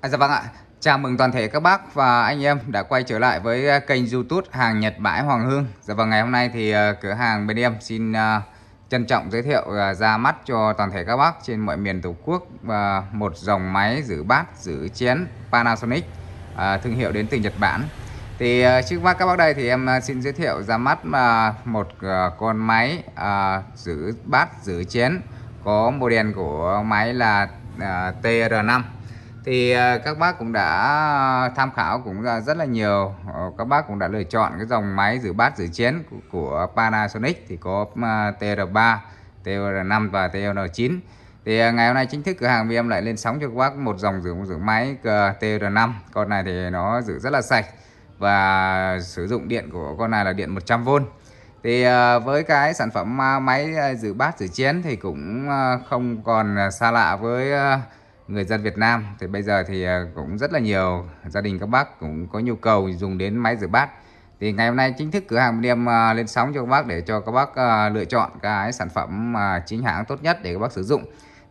À, dạ vâng ạ. Chào mừng toàn thể các bác và anh em đã quay trở lại với à, kênh YouTube hàng Nhật bãi Hoàng Hương. Dạ vâng, ngày hôm nay thì à, cửa hàng bên em xin à, trân trọng giới thiệu ra mắt cho toàn thể các bác trên mọi miền Tổ quốc và một dòng máy giữ bát, giữ chén Panasonic thương hiệu đến từ Nhật Bản. Thì trước mắt các bác đây thì em xin giới thiệu ra mắt một con máy giữ bát, giữ chén có model của máy là TR5 thì à, các bác cũng đã tham khảo cũng rất là nhiều ờ, các bác cũng đã lựa chọn cái dòng máy rửa bát rửa chén của, Panasonic thì có TR3 à, TR5 và TR9 thì à, ngày hôm nay chính thức cửa hàng em lại lên sóng cho các bác một dòng rửa một giữ máy TR5 con này thì nó rửa rất là sạch và sử dụng điện của con này là điện 100V thì với cái sản phẩm máy rửa bát rửa chén thì cũng không còn xa lạ với người dân Việt Nam thì bây giờ thì ờ, cũng rất là nhiều gia đình các bác cũng có nhu cầu dùng đến máy rửa bát thì ngày hôm nay chính thức cửa hàng đem ờ, lên sóng cho các bác để cho các bác ờ, lựa chọn cái sản phẩm chính hãng tốt nhất để các bác sử dụng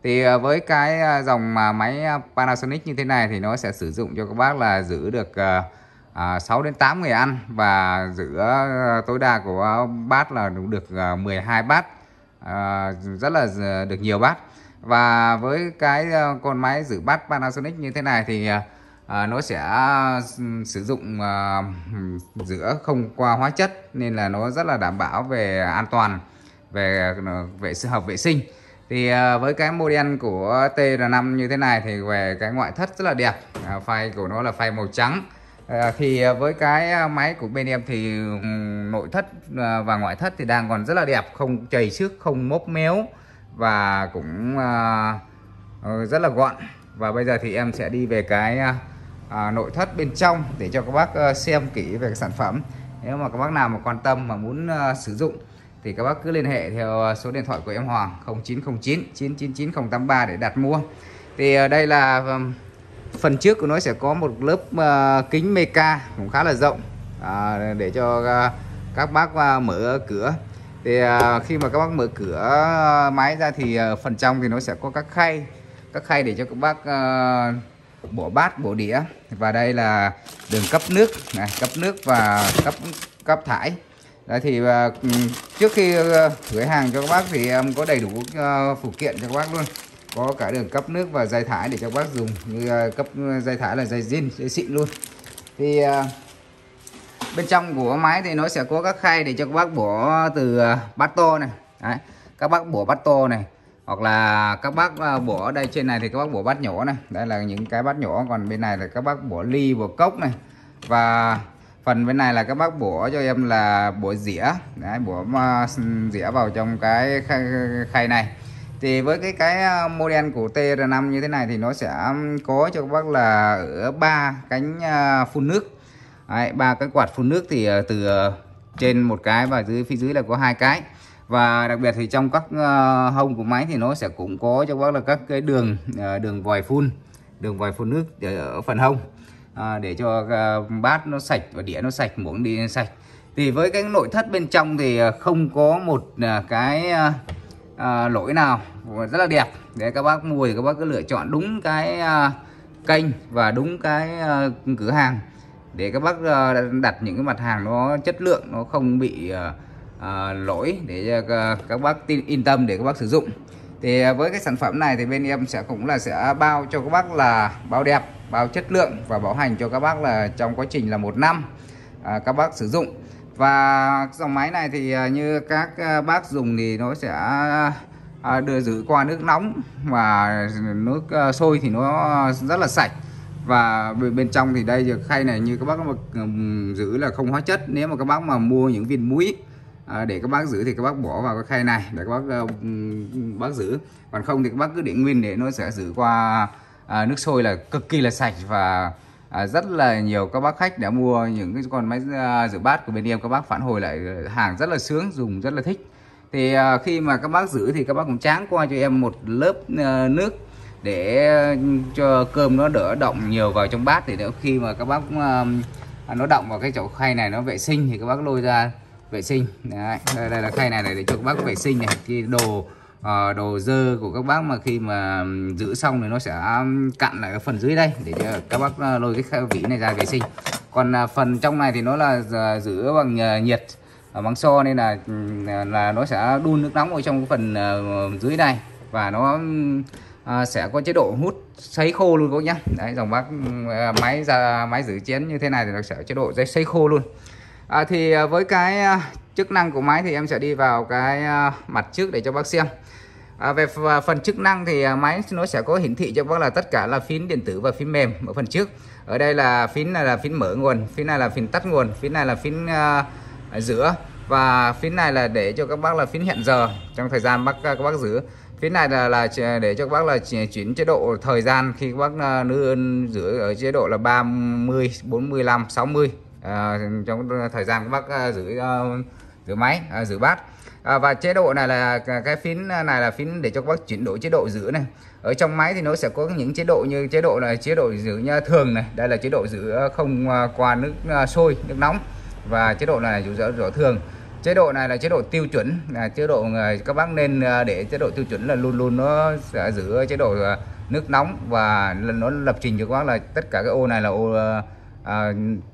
thì với cái dòng mà máy Panasonic như thế này thì nó sẽ sử dụng cho các bác là giữ được 6 à, đến 8 người ăn và giữ tối đa của bát là được 12 bát rất là được nhiều bát và với cái ờ, con máy giữ bát Panasonic như thế này thì ờ, ờ, nó sẽ sử dụng à, giữa không qua hóa chất nên là nó rất là đảm bảo về an toàn về vệ sự hợp vệ sinh thì với cái model của TR5 như thế này thì về cái ngoại thất rất là đẹp à, của nó là phai màu trắng thì với cái máy của bên em thì nội thất và ngoại thất thì đang còn rất là đẹp không chảy trước không mốc méo và cũng à, ờ, rất là gọn và bây giờ thì em sẽ đi về cái à, à, nội thất bên trong để cho các bác ờ, xem kỹ về cái sản phẩm nếu mà các bác nào mà quan tâm mà muốn ờ, sử dụng thì các bác cứ liên hệ theo số điện thoại của em Hoàng 0909 999083 để đặt mua thì đây là phần trước của nó sẽ có một lớp kính meca cũng khá là rộng để cho các bác mở cửa thì à, khi mà các bác mở cửa máy ra thì à, phần trong thì nó sẽ có các khay các khay để cho các bác à, bỏ bát bỏ đĩa và đây là đường cấp nước này cấp nước và cấp cấp thải Đấy thì trước khi gửi hàng cho các bác thì em có đầy đủ phụ kiện cho các bác luôn có cả đường cấp nước và dây thải để cho các bác dùng như cấp dây thải là dây zin dây xịn luôn thì uh, bên trong của máy thì nó sẽ có các khay để cho các bác bổ từ à, bát tô này Đấy. các bác bổ bát tô này hoặc là các bác à, bổ ở đây trên này thì các bác bổ bát nhỏ này đây là những cái bát nhỏ còn bên này là các bác bổ ly bổ cốc này và phần bên này là các bác bổ cho em là bổ dĩa Đấy, bỏ à, dĩa vào trong cái khay này thì với cái cái model của TR5 như thế này thì nó sẽ có cho các bác là ở ba cánh phun nước Đấy, ba cái quạt phun nước thì ờ, từ ờ, trên một cái và dưới phía dưới là có hai cái và đặc biệt thì trong các ờ, hông của máy thì nó sẽ cũng có cho bác là các cái đường đường vòi phun đường vòi phun nước ở phần hông để cho bát nó sạch và đĩa nó sạch muỗng đi sạch thì với cái nội thất bên trong thì không có một cái lỗi nào rất là đẹp để các bác mua thì các bác cứ lựa chọn đúng cái kênh và đúng cái cửa hàng để các bác ờ, đặt những cái mặt hàng nó chất lượng nó không bị à, lỗi để các bác tin yên tâm để các bác sử dụng thì với cái sản phẩm này thì bên em sẽ cũng là sẽ bao cho các bác là bao đẹp bao chất lượng và bảo hành cho các bác là trong quá trình là một năm à, các bác sử dụng và dòng máy này thì như các bác dùng thì nó sẽ à, đưa giữ qua nước nóng và nước sôi thì nó rất là sạch và bên trong thì đây giờ khay này như các bác mà giữ là không hóa chất nếu mà các bác mà mua những viên muối à, để các bác giữ thì các bác bỏ vào cái khay này để các bác bác giữ còn không thì các bác cứ để nguyên để nó sẽ giữ qua à, nước sôi là cực kỳ là sạch và à, rất là nhiều các bác khách đã mua những cái con máy rửa bát của bên em các bác phản hồi lại ờ, hàng rất là sướng dùng rất là thích thì khi mà các bác giữ thì các bác cũng tráng qua cho em một lớp ờ, nước để ừ, cho cơm nó đỡ động nhiều vào trong bát thì nếu khi mà các bác à, nó động vào cái chậu khay này nó vệ sinh thì các bác lôi ra vệ sinh đây, đây là khay này, để cho các bác vệ sinh này cái đồ ờ, đồ dơ của các bác mà khi mà giữ xong thì nó sẽ cặn lại ở phần dưới đây để cho các bác lôi cái khay vỉ này ra vệ sinh còn à, phần trong này thì nó là à, giữ bằng nhiệt bằng măng so nên là là nó sẽ đun nước nóng ở trong cái phần ờ, dưới này và nó à, sẽ có chế độ hút sấy khô luôn các bác nhá đấy dòng bác à, máy ra máy giữ chén như thế này thì nó sẽ chế độ sấy khô luôn à, thì à, với cái à, chức năng của máy thì em sẽ đi vào cái mặt trước để cho bác xem À, về phần chức năng thì máy nó sẽ có hiển thị cho bác là tất cả là phím điện tử và phím mềm ở phần trước. Ở đây là phím này là phím mở nguồn, phím này là phím tắt nguồn, phím này là phím uh, giữa và phím này là để cho các bác là phím hẹn giờ trong thời gian bác các bác giữ phía này là, là để cho các bác là chuyển chế độ thời gian khi các bác à, nữ giữ ở chế độ là 30 45 60 à, trong thời gian các bác à, giữ giữ à, máy à, giữ bát à, và chế độ này là cái phím này là phím để cho các bác chuyển đổi chế độ giữ này ở trong máy thì nó sẽ có những chế độ như chế độ là chế độ giữ nha thường này đây là chế độ giữ không qua nước sôi nước nóng và chế độ này là giữ rõ thường chế độ này là chế độ tiêu chuẩn là chế độ à, các bác nên à, để chế độ tiêu chuẩn là luôn luôn nó sẽ giữ chế độ à, nước nóng và nó lập trình cho các bác là tất cả cái ô này là ô à,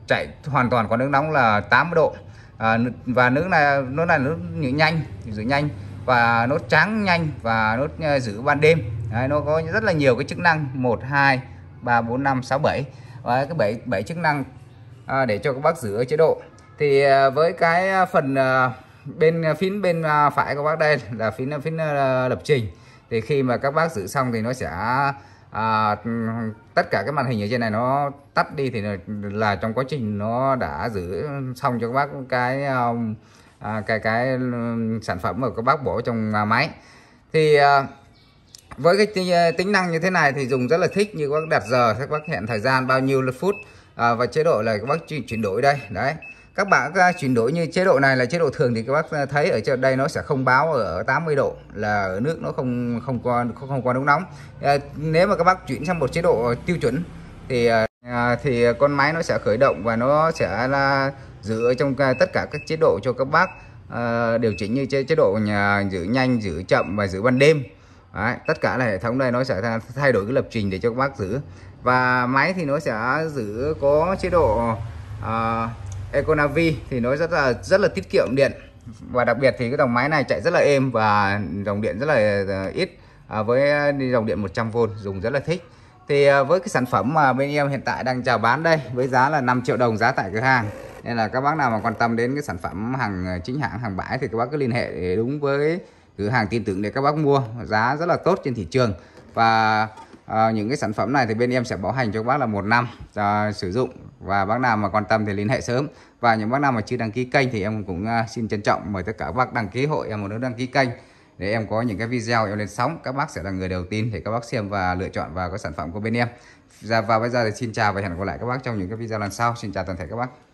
chạy hoàn toàn có nước nóng là 80 độ à, và nước này nó là nước nhanh giữ nhanh và nốt trắng nhanh và nốt giữ ban đêm Đấy, nó có rất là nhiều cái chức năng 1 2 3 4 5 6 7 và cái 7 7 chức năng à, để cho các bác giữ chế độ thì à, với cái à, phần à, bên phím bên phải của bác đây là phím phím lập trình thì khi mà các bác giữ xong thì nó sẽ à, tất cả cái màn hình ở trên này nó tắt đi thì là trong quá trình nó đã giữ xong cho các bác cái um, à, cái cái um, sản phẩm mà các bác bỏ trong máy thì à, với cái tính năng như thế này thì dùng rất là thích như các bác đặt giờ các bác hẹn thời gian bao nhiêu phút à, và chế độ là các bác chuyển đổi đây đấy các bạn chuyển đổi như chế độ này là chế độ thường thì các bác thấy ở trên đây nó sẽ không báo ở 80 độ là nước nó không không qua không, không qua nước nóng à, nếu mà các bác chuyển sang một chế độ tiêu chuẩn thì à, à, thì con máy nó sẽ khởi động và nó sẽ là giữ trong tất cả các chế độ cho các bác điều chỉnh như chế, chế độ nhà giữ nhanh giữ chậm và giữ ban đêm Đấy, tất cả là hệ thống đây nó sẽ thay đổi cái lập trình để cho các bác giữ và máy thì nó sẽ giữ có chế độ à, Econavi thì nó rất là rất là tiết kiệm điện và đặc biệt thì cái dòng máy này chạy rất là êm và dòng điện rất là ờ, ít à, với dòng điện 100V dùng rất là thích thì à, với cái sản phẩm mà bên em hiện tại đang chào bán đây với giá là 5 triệu đồng giá tại cửa hàng nên là các bác nào mà quan tâm đến cái sản phẩm hàng ờ, chính hãng hàng bãi thì các bác cứ liên hệ đúng với cửa hàng tin tưởng để các bác mua giá rất là tốt trên thị trường và à, những cái sản phẩm này thì bên em sẽ bảo hành cho bác là một năm à, sử dụng và bác nào mà quan tâm thì liên hệ sớm và những bác nào mà chưa đăng ký kênh thì em cũng à, xin trân trọng mời tất cả các bác đăng ký hội em một đứa đăng ký kênh để em có những cái video em lên sóng các bác sẽ là người đầu tiên để các bác xem và lựa chọn vào các sản phẩm của bên em và, dạ, và bây giờ thì xin chào và hẹn gặp lại các bác trong những cái video lần sau xin chào toàn thể các bác